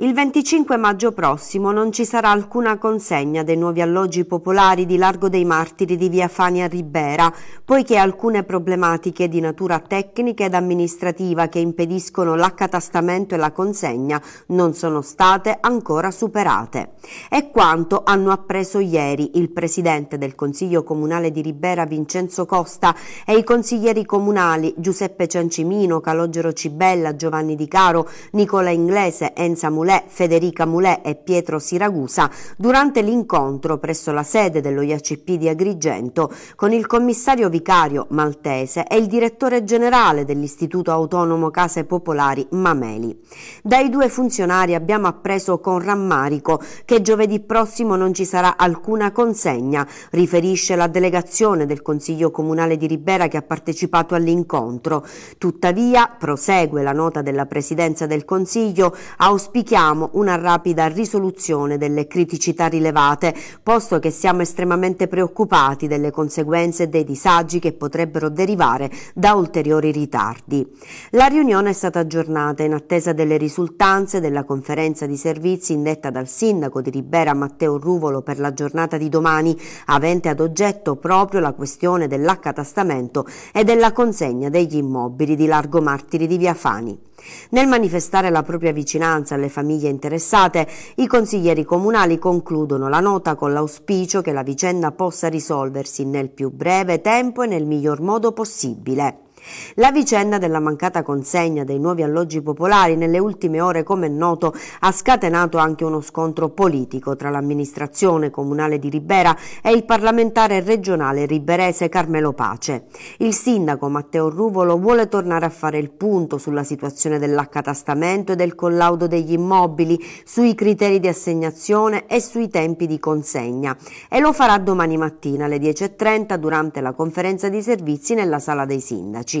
Il 25 maggio prossimo non ci sarà alcuna consegna dei nuovi alloggi popolari di Largo dei Martiri di via Fania Ribera, poiché alcune problematiche di natura tecnica ed amministrativa che impediscono l'accatastamento e la consegna non sono state ancora superate. È quanto hanno appreso ieri il presidente del Consiglio Comunale di Ribera Vincenzo Costa e i consiglieri comunali Giuseppe Ciancimino, Calogero Cibella, Giovanni Di Caro, Nicola Inglese, Enza Mulano Mulè, Federica Mulè e Pietro Siragusa durante l'incontro presso la sede dello IACP di Agrigento con il commissario vicario maltese e il direttore generale dell'Istituto Autonomo Case Popolari Mameli. Dai due funzionari abbiamo appreso con rammarico che giovedì prossimo non ci sarà alcuna consegna, riferisce la delegazione del Consiglio Comunale di Ribera che ha partecipato all'incontro. Tuttavia, prosegue la nota della Presidenza del Consiglio, auspichiamo auspichiamo una rapida risoluzione delle criticità rilevate, posto che siamo estremamente preoccupati delle conseguenze e dei disagi che potrebbero derivare da ulteriori ritardi. La riunione è stata aggiornata in attesa delle risultanze della conferenza di servizi indetta dal sindaco di Ribera Matteo Ruvolo per la giornata di domani, avente ad oggetto proprio la questione dell'accatastamento e della consegna degli immobili di Largo Martiri di Via Fani. Nel manifestare la propria vicinanza alle famiglie famiglie interessate, i consiglieri comunali concludono la nota con l'auspicio che la vicenda possa risolversi nel più breve tempo e nel miglior modo possibile. La vicenda della mancata consegna dei nuovi alloggi popolari nelle ultime ore, come è noto, ha scatenato anche uno scontro politico tra l'amministrazione comunale di Ribera e il parlamentare regionale riberese Carmelo Pace. Il sindaco Matteo Ruvolo vuole tornare a fare il punto sulla situazione dell'accatastamento e del collaudo degli immobili, sui criteri di assegnazione e sui tempi di consegna e lo farà domani mattina alle 10.30 durante la conferenza di servizi nella sala dei sindaci.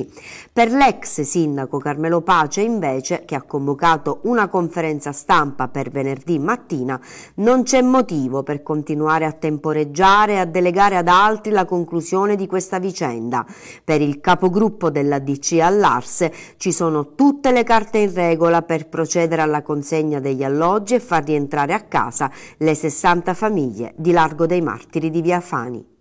Per l'ex sindaco Carmelo Pace, invece, che ha convocato una conferenza stampa per venerdì mattina, non c'è motivo per continuare a temporeggiare e a delegare ad altri la conclusione di questa vicenda. Per il capogruppo della DC all'Arse ci sono tutte le carte in regola per procedere alla consegna degli alloggi e far rientrare a casa le 60 famiglie di Largo dei Martiri di Via Fani.